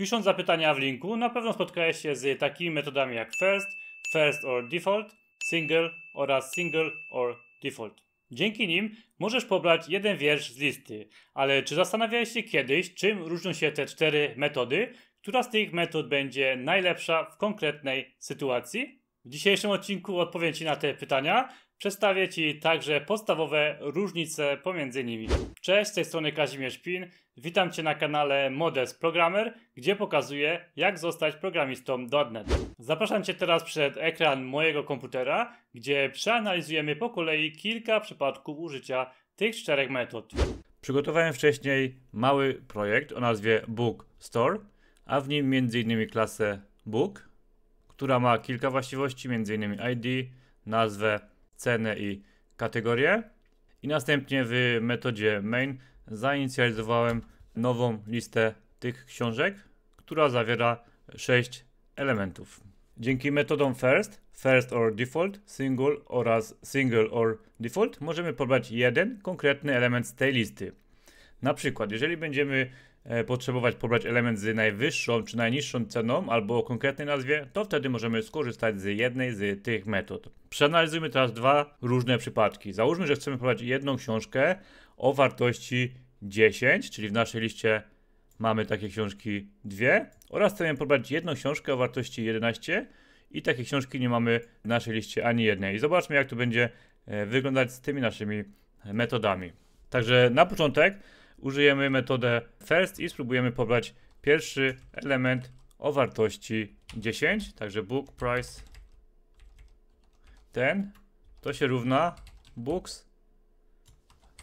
Pisząc zapytania w linku, na pewno spotkałeś się z takimi metodami jak first, first or default, single oraz single or default. Dzięki nim możesz pobrać jeden wiersz z listy, ale czy zastanawiałeś się kiedyś, czym różnią się te cztery metody? Która z tych metod będzie najlepsza w konkretnej sytuacji? W dzisiejszym odcinku odpowiem Ci na te pytania Przedstawię Ci także podstawowe różnice pomiędzy nimi. Cześć, z tej strony Kazimierz Pin. Witam Cię na kanale Modest Programmer, gdzie pokazuję jak zostać programistą .NET. Zapraszam Cię teraz przed ekran mojego komputera, gdzie przeanalizujemy po kolei kilka przypadków użycia tych czterech metod. Przygotowałem wcześniej mały projekt o nazwie Book Store, a w nim m.in. klasę Book, która ma kilka właściwości, m.in. ID, nazwę cenę i kategorię. I następnie w metodzie main zainicjalizowałem nową listę tych książek, która zawiera 6 elementów. Dzięki metodom first, first or default, single oraz single or default możemy pobrać jeden konkretny element z tej listy. Na przykład, jeżeli będziemy e, potrzebować pobrać element z najwyższą czy najniższą ceną albo o konkretnej nazwie, to wtedy możemy skorzystać z jednej z tych metod. Przeanalizujmy teraz dwa różne przypadki. Załóżmy, że chcemy pobrać jedną książkę o wartości 10, czyli w naszej liście mamy takie książki dwie oraz chcemy pobrać jedną książkę o wartości 11 i takiej książki nie mamy w naszej liście ani jednej. I zobaczmy jak to będzie e, wyglądać z tymi naszymi metodami. Także na początek użyjemy metodę first i spróbujemy pobrać pierwszy element o wartości 10, także book price ten, to się równa books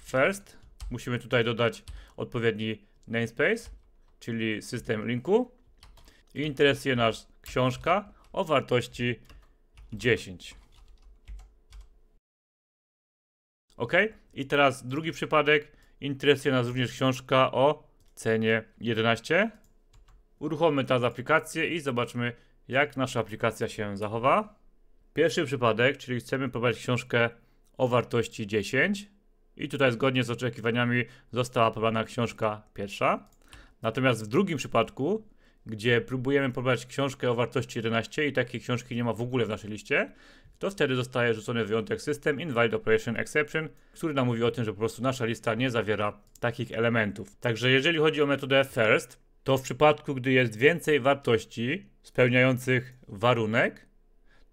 first, musimy tutaj dodać odpowiedni namespace, czyli system linku i interesuje nas książka o wartości 10. Ok, i teraz drugi przypadek, Interesuje nas również książka o cenie 11. Uruchommy teraz aplikację i zobaczmy jak nasza aplikacja się zachowa. Pierwszy przypadek, czyli chcemy pobrać książkę o wartości 10 i tutaj zgodnie z oczekiwaniami została pobrana książka pierwsza. Natomiast w drugim przypadku, gdzie próbujemy pobrać książkę o wartości 11 i takiej książki nie ma w ogóle w naszej liście, to wtedy zostaje rzucony wyjątek system invalid operation exception, który nam mówi o tym, że po prostu nasza lista nie zawiera takich elementów. Także jeżeli chodzi o metodę first, to w przypadku, gdy jest więcej wartości spełniających warunek,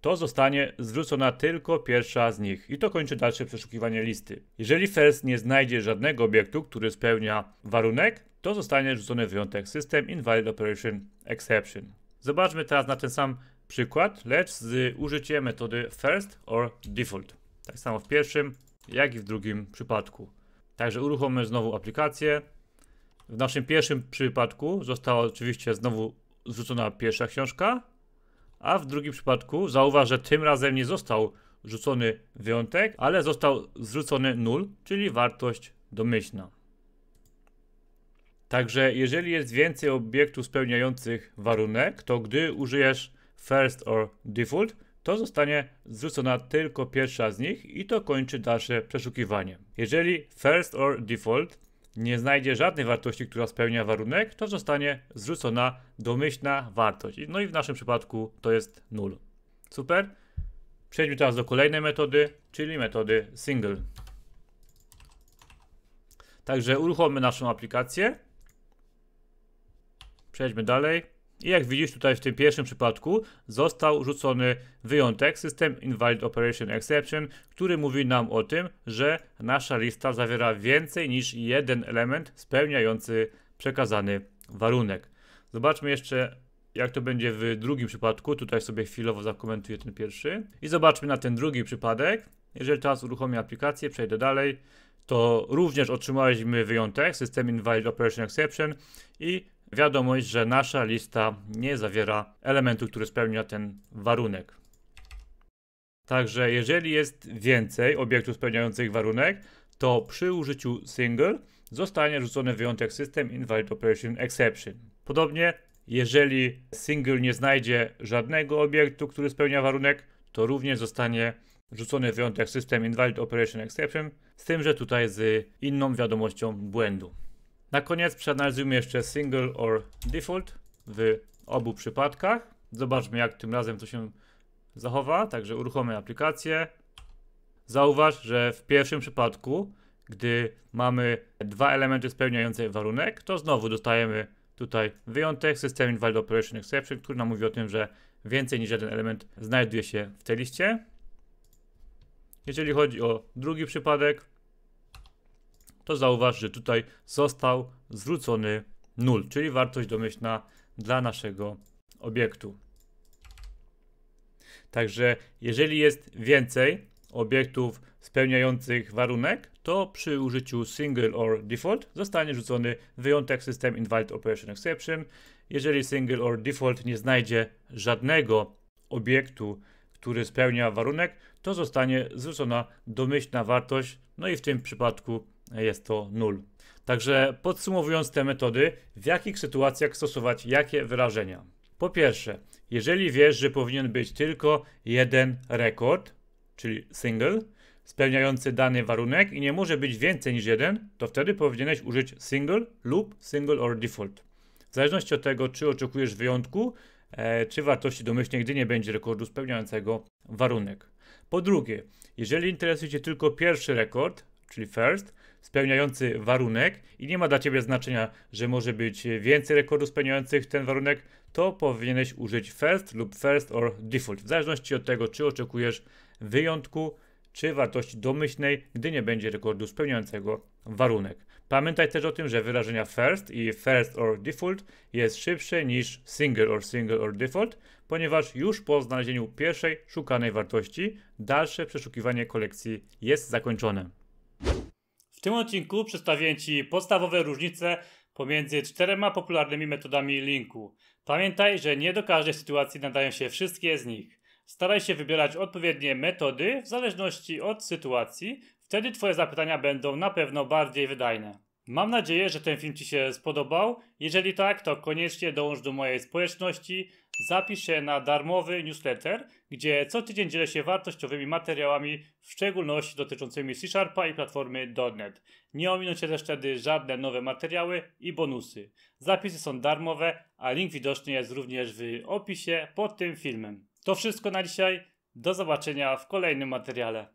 to zostanie zwrócona tylko pierwsza z nich i to kończy dalsze przeszukiwanie listy. Jeżeli first nie znajdzie żadnego obiektu, który spełnia warunek, to zostanie rzucony wyjątek system invalid operation exception. Zobaczmy teraz na ten sam Przykład, lecz z użyciem metody first or default. Tak samo w pierwszym, jak i w drugim przypadku. Także uruchomimy znowu aplikację. W naszym pierwszym przypadku została oczywiście znowu zrzucona pierwsza książka, a w drugim przypadku zauważ, że tym razem nie został rzucony wyjątek, ale został zrzucony null, czyli wartość domyślna. Także jeżeli jest więcej obiektów spełniających warunek, to gdy użyjesz first or default, to zostanie zrzucona tylko pierwsza z nich i to kończy dalsze przeszukiwanie. Jeżeli first or default nie znajdzie żadnej wartości, która spełnia warunek, to zostanie zrzucona domyślna wartość. No i w naszym przypadku to jest 0. Super. Przejdźmy teraz do kolejnej metody, czyli metody single. Także uruchommy naszą aplikację. Przejdźmy dalej. I jak widzisz tutaj w tym pierwszym przypadku został rzucony wyjątek system Invalid Operation Exception, który mówi nam o tym, że nasza lista zawiera więcej niż jeden element spełniający przekazany warunek. Zobaczmy jeszcze jak to będzie w drugim przypadku. Tutaj sobie chwilowo zakomentuję ten pierwszy. I zobaczmy na ten drugi przypadek. Jeżeli teraz uruchomię aplikację, przejdę dalej, to również otrzymaliśmy wyjątek system invalid operation exception i wiadomość, że nasza lista nie zawiera elementu, który spełnia ten warunek. Także jeżeli jest więcej obiektów spełniających warunek, to przy użyciu single zostanie rzucony wyjątek system invalid operation exception. Podobnie, jeżeli single nie znajdzie żadnego obiektu, który spełnia warunek, to również zostanie rzucony wyjątek system invalid operation exception, z tym, że tutaj z inną wiadomością błędu. Na koniec przeanalizujmy jeszcze single or default w obu przypadkach. Zobaczmy jak tym razem to się zachowa. Także uruchomię aplikację. Zauważ, że w pierwszym przypadku, gdy mamy dwa elementy spełniające warunek, to znowu dostajemy tutaj wyjątek System Invalid Operation Exception, który nam mówi o tym, że więcej niż jeden element znajduje się w tej liście. Jeżeli chodzi o drugi przypadek, to zauważ, że tutaj został zwrócony 0, czyli wartość domyślna dla naszego obiektu. Także jeżeli jest więcej obiektów spełniających warunek, to przy użyciu single or default zostanie rzucony wyjątek system invalid operation exception. Jeżeli single or default nie znajdzie żadnego obiektu, który spełnia warunek, to zostanie zwrócona domyślna wartość, no i w tym przypadku jest to 0. Także podsumowując te metody, w jakich sytuacjach stosować jakie wyrażenia? Po pierwsze, jeżeli wiesz, że powinien być tylko jeden rekord, czyli single, spełniający dany warunek i nie może być więcej niż jeden, to wtedy powinieneś użyć single lub single or default. W zależności od tego, czy oczekujesz wyjątku, e, czy wartości domyślnej, gdy nie będzie rekordu spełniającego warunek. Po drugie, jeżeli interesuje Cię tylko pierwszy rekord, czyli first, spełniający warunek i nie ma dla ciebie znaczenia, że może być więcej rekordów spełniających ten warunek, to powinieneś użyć first lub first or default, w zależności od tego, czy oczekujesz wyjątku, czy wartości domyślnej, gdy nie będzie rekordu spełniającego warunek. Pamiętaj też o tym, że wyrażenia first i first or default jest szybsze niż single or single or default, ponieważ już po znalezieniu pierwszej szukanej wartości dalsze przeszukiwanie kolekcji jest zakończone tym odcinku przedstawię Ci podstawowe różnice pomiędzy czterema popularnymi metodami linku. Pamiętaj, że nie do każdej sytuacji nadają się wszystkie z nich. Staraj się wybierać odpowiednie metody w zależności od sytuacji, wtedy Twoje zapytania będą na pewno bardziej wydajne. Mam nadzieję, że ten film Ci się spodobał. Jeżeli tak, to koniecznie dołącz do mojej społeczności, zapisz się na darmowy newsletter, gdzie co tydzień dzielę się wartościowymi materiałami, w szczególności dotyczącymi C Sharpa i platformy .NET. Nie ominą Cię też wtedy żadne nowe materiały i bonusy. Zapisy są darmowe, a link widoczny jest również w opisie pod tym filmem. To wszystko na dzisiaj. Do zobaczenia w kolejnym materiale.